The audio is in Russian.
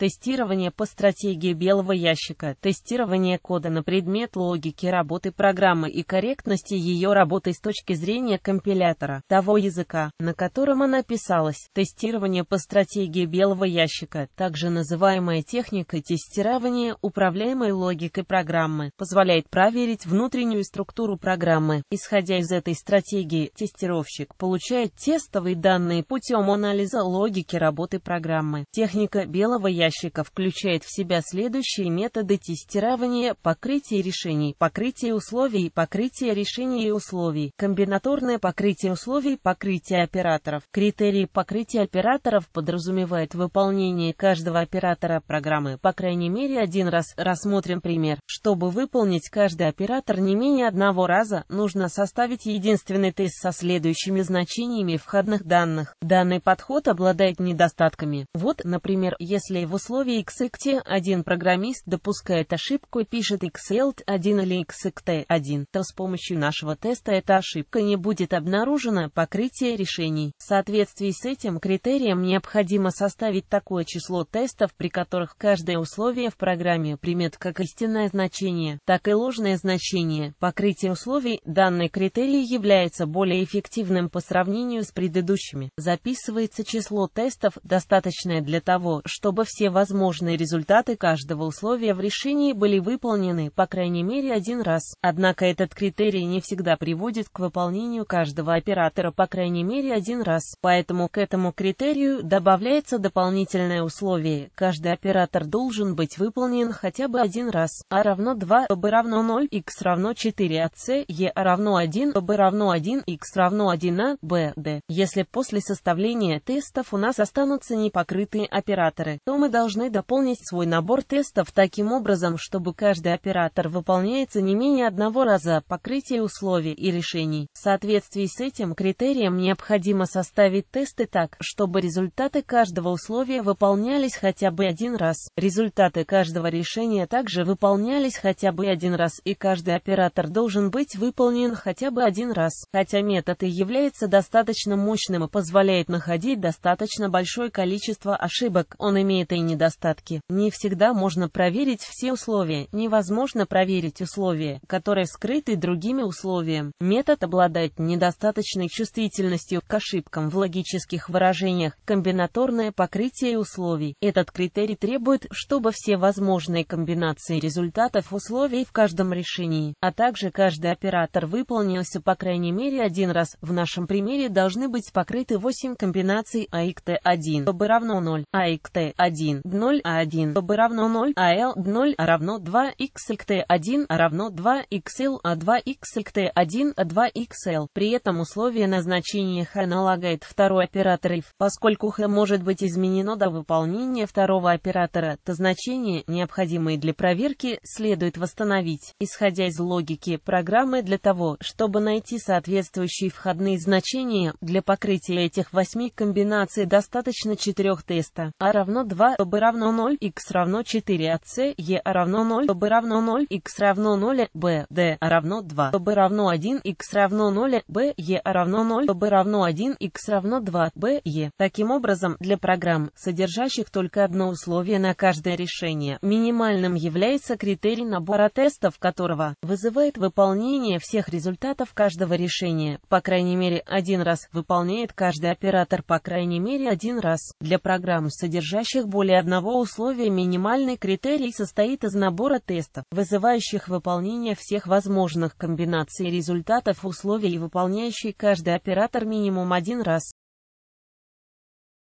Тестирование по стратегии белого ящика, тестирование кода на предмет логики работы программы и корректности ее работы с точки зрения компилятора, того языка, на котором она писалась. Тестирование по стратегии белого ящика, также называемая техника тестирования управляемой логикой программы, позволяет проверить внутреннюю структуру программы. Исходя из этой стратегии, тестировщик получает тестовые данные путем анализа логики работы программы. Техника белого ящика заказчика включает в себя следующие методы тестирования, покрытие решений, покрытие условий, покрытие решений и условий, комбинаторное покрытие условий, покрытие операторов. Критерии покрытия операторов подразумевает выполнение каждого оператора программы, по крайней мере один раз. Рассмотрим пример. Чтобы выполнить каждый оператор не менее одного раза, нужно составить единственный тест со следующими значениями входных данных. Данный подход обладает недостатками. Вот, например, если в условии XXT1 программист допускает ошибку и пишет XLT1 или XXT1, то с помощью нашего теста эта ошибка не будет обнаружена, покрытие решений. В соответствии с этим критерием необходимо составить такое число тестов, при которых каждое условие в программе примет как истинное значение, так и ложное значение. Покрытие условий данный критерий является более эффективным по сравнению с предыдущими. Записывается число тестов, достаточное для того, чтобы все возможные результаты каждого условия в решении были выполнены, по крайней мере, один раз. Однако этот критерий не всегда приводит к выполнению каждого оператора, по крайней мере, один раз. Поэтому к этому критерию добавляется дополнительное условие. Каждый оператор должен быть выполнен хотя бы один раз. А равно 2, b равно 0, x равно 4, а c, e равно 1, b равно 1, x равно 1, а, b, d. Если после составления тестов у нас останутся непокрытые операторы, то мы должны должны дополнить свой набор тестов таким образом, чтобы каждый оператор выполняется не менее одного раза покрытие условий и решений. В соответствии с этим критерием необходимо составить тесты так, чтобы результаты каждого условия выполнялись хотя бы один раз. Результаты каждого решения также выполнялись хотя бы один раз и каждый оператор должен быть выполнен хотя бы один раз. Хотя метод и является достаточно мощным и позволяет находить достаточно большое количество ошибок, он имеет и свои недостатки. Не всегда можно проверить все условия, невозможно проверить условия, которые скрыты другими условиями. Метод обладает недостаточной чувствительностью к ошибкам в логических выражениях, комбинаторное покрытие условий. Этот критерий требует, чтобы все возможные комбинации результатов условий в каждом решении, а также каждый оператор выполнился по крайней мере один раз. В нашем примере должны быть покрыты 8 комбинаций АИКТ1, чтобы равно 0, АИКТ1. 1, 0, а 1, b равно 0, а l 0 а равно 2, xlt 1 равно 2, xl, а 2, xlt 1, а 2, xl. При этом условие назначения h налагает второй оператор if, поскольку h может быть изменено до выполнения второго оператора, то значения, необходимые для проверки, следует восстановить, исходя из логики программы для того, чтобы найти соответствующие входные значения, для покрытия этих восьми комбинаций достаточно четырех теста, а равно 2 b равно 0, x равно 4, а c, e а равно 0, b равно 0, x равно 0, b, d равно 2, b равно 1, x равно 0, b, e равно 0, b равно 1, x равно 2, b, e. Таким образом, для программ, содержащих только одно условие на каждое решение, минимальным является критерий набора тестов которого вызывает выполнение всех результатов каждого решения, по крайней мере один раз, выполняет каждый оператор по крайней мере один раз, для программ, содержащих более более одного условия минимальный критерий состоит из набора тестов, вызывающих выполнение всех возможных комбинаций результатов условий и выполняющий каждый оператор минимум один раз.